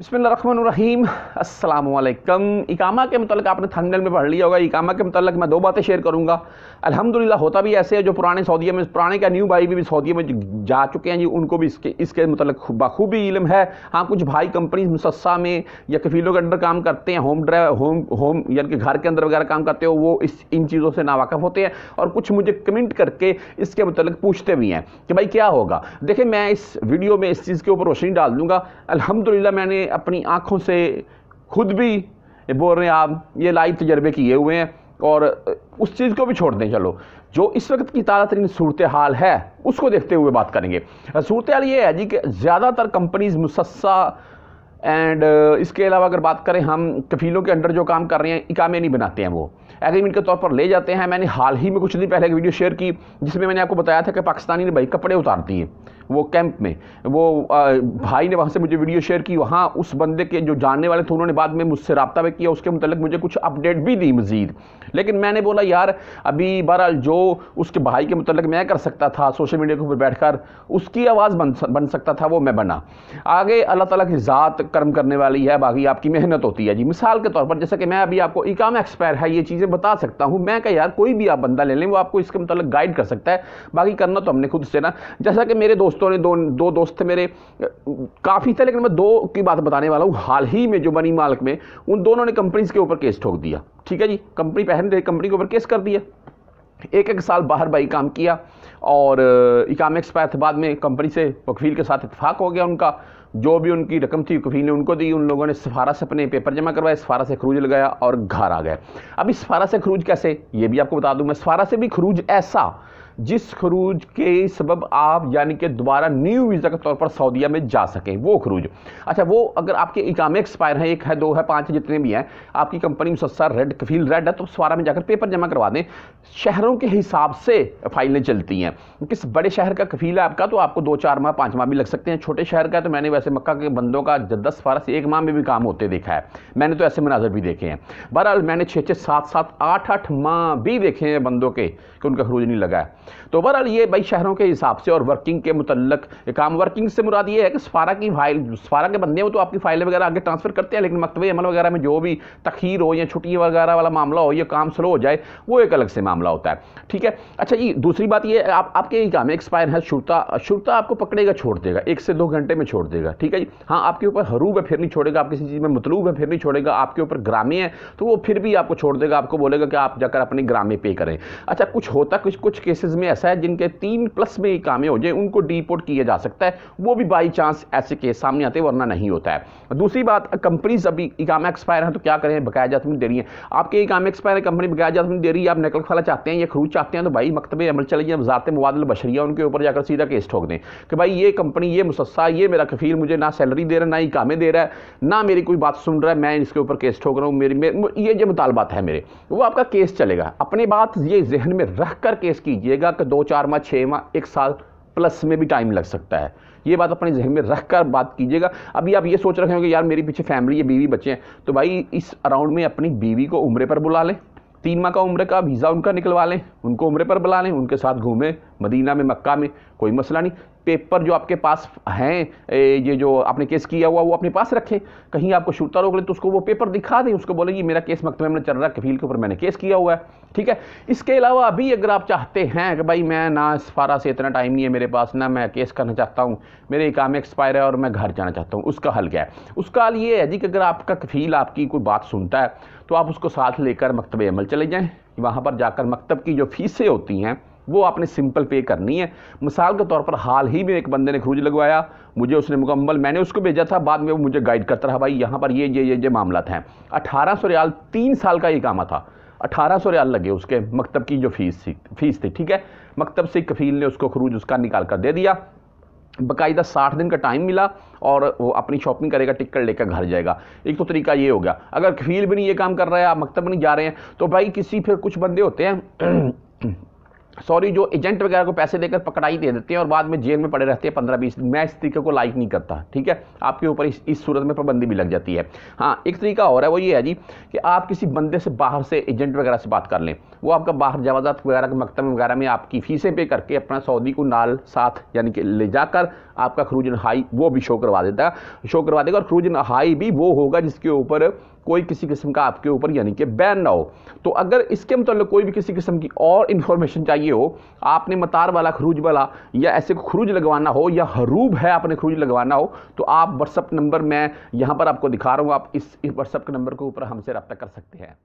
बसमीम अल्लाम इकामा के मतलब आपने थंबनेल में पढ़ लिया होगा इकामा के मतलब मैं दो बातें शेयर करूंगा अल्हम्दुलिल्लाह होता भी ऐसे है जो पुराने सऊदीया में पुराने का न्यू भाई भी, भी सऊदीया में जा चुके हैं जी उनको भी इसके इसके मतलब बखूबी इलम है हाँ कुछ भाई कंपनी मुसस्सा में या कफीलों के अंडर काम करते हैं होम ड्राइव होम होम यानी कि घर के अंदर वगैरह काम करते हो वो इस इन चीज़ों से नावाकफ़ होते हैं और कुछ मुझे कमेंट करके इसके मतलब पूछते भी हैं कि भाई क्या होगा देखिए मैं इस वीडियो में इस चीज़ के ऊपर रोशनी डाल दूँगा अलहमदिल्ला मैंने अपनी आँखों से खुद भी बोल रहे हैं आप ये लाइव तजर्बे किए हुए हैं और उस चीज़ को भी छोड़ दें चलो जो इस वक्त की ताज़ा तरीन सूरत हाल है उसको देखते हुए बात करेंगे सूरत हाल ये है जी कि ज़्यादातर कंपनीज़ मुसस्सा एंड इसके अलावा अगर बात करें हम कफीलों के अंडर जो काम कर रहे हैं इकामे नहीं बनाते हैं वो एग्रीमेंट के तौर पर ले जाते हैं मैंने हाल ही में कुछ दिन पहले एक वीडियो शेयर की जिसमें मैंने आपको बताया था कि पाकिस्तानी ने भाई कपड़े उतार दिए वो कैंप में वो भाई ने वहाँ से मुझे वीडियो शेयर की वहाँ उस बंदे के जो जानने वाले थे उन्होंने बाद में मुझसे रबता भी किया उसके मतलब मुझे कुछ अपडेट भी दी मज़ीद लेकिन मैंने बोला यार अभी बहरहाल जो उसके भाई के मतलब मैं कर सकता था सोशल मीडिया के ऊपर बैठ कर उसकी आवाज़ बन बन सकता था वो मैं बना आगे अल्लाह तला की ज़ात कर्म करने वाली है बाकी आपकी मेहनत होती है जी मिसाल के तौर पर जैसे कि मैं अभी आपको इकाम एक्सपायर है ये चीज़ें बता सकता हूँ मैं क्या यार कोई भी आप बंदा ले लें वो आपको इसके मतलब गाइड कर सकता है बाकी करना तो हमने खुद से ना जैसा कि मेरे दोस्त दोस्तों ने दो दो दोस्त थे मेरे काफ़ी थे लेकिन मैं दो की बात बताने वाला हूँ हाल ही में जो मनी मालक में उन दोनों ने कंपनीज के ऊपर केस ठोक दिया ठीक है जी कंपनी पहन कंपनी के ऊपर केस कर दिया एक एक साल बाहर बाई काम किया और इकाम एक्सपायर थे बाद में कंपनी से वकील के साथ इतफाक़ हो गया उनका जो भी उनकी रकम थी वकील ने उनको दी उन लोगों ने सफारा से अपने पेपर जमा करवाए सफारा से खरूज लगाया और घर आ गया अभी सफारा से खरूज कैसे ये भी आपको बता दूँ मैं सफारा से भी खरूज ऐसा जिस खरूज के सबब आप यानी कि दोबारा न्यू वीज़ा के तौर पर सऊदिया में जा सकें वो खरूज अच्छा वो अगर आपके इकामे एक्सपायर हैं एक है दो है पाँच है जितने भी हैं आपकी कंपनी मुसस्सा रेड कफील रेड है तो सवारा में जाकर पेपर जमा करवा दें शहरों के हिसाब से फाइलें चलती हैं किस बड़े शहर का कफील है आपका तो आपको दो चार माह पाँच माह भी लग सकते हैं छोटे शहर का तो मैंने वैसे मक्का के बंदों का दस बारह से एक माह में भी काम होते देखा है मैंने तो ऐसे मनाजर भी देखे हैं बहरहाल मैंने छः छः सात सात आठ आठ माह भी देखे हैं बंदों के कि उनका खरूज नहीं लगा है तो बहरहाल ये भाई शहरों के हिसाब से और वर्किंग के मुतलक काम वर्किंग से मुराद ये है कि सफारा की फाइल सफारा के बंदे हो तो आपकी फाइलें वगैरह आगे ट्रांसफ़र करते हैं लेकिन मकतबे अमल वगैरह में जो भी तखीर हो या छुट्टी वगैरह वाला मामला हो या काम स्लो हो जाए वो एक अलग से मामला होता है ठीक है अच्छा ये दूसरी बात ये आप आपके ही काम है एक्सपायर है शुरता शुरता आपको पकड़ेगा छोड़ देगा एक से दो घंटे में छोड़ देगा ठीक है जी हाँ आपके ऊपर हरूब है फिर नहीं छोड़ेगा आप किसी चीज़ में मतलूब है फिर नहीं छोड़ेगा आपके ऊपर ग्रामी है तो वो फिर भी आपको छोड़ देगा आपको बोलेगा कि आप जाकर अपनी ग्रामी पे करें अच्छा कुछ होता कुछ कुछ केसेस केसेस में ऐसा है जिनके तीन प्लस में ही कामें हो जाए उनको डीपोर्ट किया जा सकता है वो भी बाई चांस ऐसे केस सामने आते वरना नहीं होता है दूसरी बात कंपनीज अभी इकामा एक्सपायर है तो क्या करें बकाया जातमी दे रही है आपके इकामा एक्सपायर कंपनी बकाया जातमी दे रही है आप नकल खाला चाहते हैं या खरूज चाहते हैं तो भाई मकतबे अमल चले जाए वजारत मुबादल बशरिया उनके ऊपर जाकर सीधा केस ठोक दें कि भाई ये कंपनी ये मुसस्सा ये मेरा कफील मुझे ना सैलरी दे रहा है ना इकामे दे रहा है ना मेरी कोई बात सुन रहा है मैं इसके ऊपर केस ठोक रहा हूँ मेरी ये जो मुतालबात है मेरे वो आपका केस चलेगा अपने बात ये जहन में रख कर केस कीजिएगा लगेगा कि दो चार माह छः माह एक साल प्लस में भी टाइम लग सकता है ये बात अपने जहन में रख कर बात कीजिएगा अभी आप ये सोच रहे होंगे यार मेरी पीछे फैमिली है बीवी बच्चे हैं तो भाई इस अराउंड में अपनी बीवी को उम्र पर बुला लें तीन माह का उम्र का वीज़ा उनका निकलवा लें उनको उम्र पर बुला लें उनके साथ घूमें मदीना में मक्का में कोई मसला नहीं पेपर जो आपके पास हैं ये जो आपने केस किया हुआ वो अपने पास रखें कहीं आपको शूटर रोक ले तो उसको वो पेपर दिखा दें उसको बोले ये मेरा केस मकतबे में चल रहा है कफील के ऊपर मैंने केस किया हुआ है ठीक है इसके अलावा अभी अगर आप चाहते हैं कि भाई मैं ना सफारा से इतना टाइम नहीं है मेरे पास ना मैं केस करना चाहता हूँ मेरे काम एक्सपायर है और मैं घर जाना चाहता हूँ उसका हल क्या है उसका हल ये है जी कि अगर आपका कफील आपकी कोई बात सुनता है तो आप उसको साथ लेकर मकतब अमल चले जाएँ वहाँ पर जाकर मकतब की जो फीसें होती हैं वो आपने सिंपल पे करनी है मिसाल के तौर पर हाल ही में एक बंदे ने क्रूज लगवाया मुझे उसने मुकम्मल मैंने उसको भेजा था बाद में वो मुझे गाइड करता रहा भाई यहाँ पर ये ये ये ये मामला हैं अठारह सौ रियाल तीन साल का ये कामा था अठारह सौ रियाल लगे उसके मकतब की जो फीस थी फीस थी ठीक है मकतब से कफील ने उसको खरूज उसका निकाल कर दे दिया बाकायदा साठ दिन का टाइम मिला और वो अपनी शॉपिंग करेगा टिकट लेकर घर जाएगा एक तो तरीका ये हो गया अगर कफील भी नहीं ये काम कर रहा है आप मकतब नहीं जा रहे हैं तो भाई किसी फिर कुछ बंदे होते हैं सॉरी जो एजेंट वगैरह को पैसे देकर पकड़ाई दे देते हैं और बाद में जेल में पड़े रहते हैं पंद्रह बीस दिन मैं इस तरीके को लाइक नहीं करता ठीक है आपके ऊपर इस, इस सूरत में पाबंदी भी लग जाती है हाँ एक तरीका और है वो ये है जी कि आप किसी बंदे से बाहर से एजेंट वगैरह से बात कर लें वो आपका बाहर जवाजात वगैरह के मकतब वगैरह में आपकी फ़ीसें पे करके अपना सऊदी को नाल साथ यानी कि ले जाकर आपका खरूजन हाई वो भी शो करवा देता है शो करवा देगा और खरूजन हाई भी वो होगा जिसके ऊपर कोई किसी किस्म का आपके ऊपर यानी कि बैन ना हो तो अगर इसके मतलब कोई भी किसी किस्म की और इन्फॉर्मेशन चाहिए हो आपने मतार वाला खरूज वाला या ऐसे खरूज लगवाना हो या हरूब है आपने खरूज लगवाना हो तो आप व्हाट्सअप नंबर मैं यहाँ पर आपको दिखा रहा हूँ आप इस व्हाट्सअप के नंबर के ऊपर हमसे रब्ता कर सकते हैं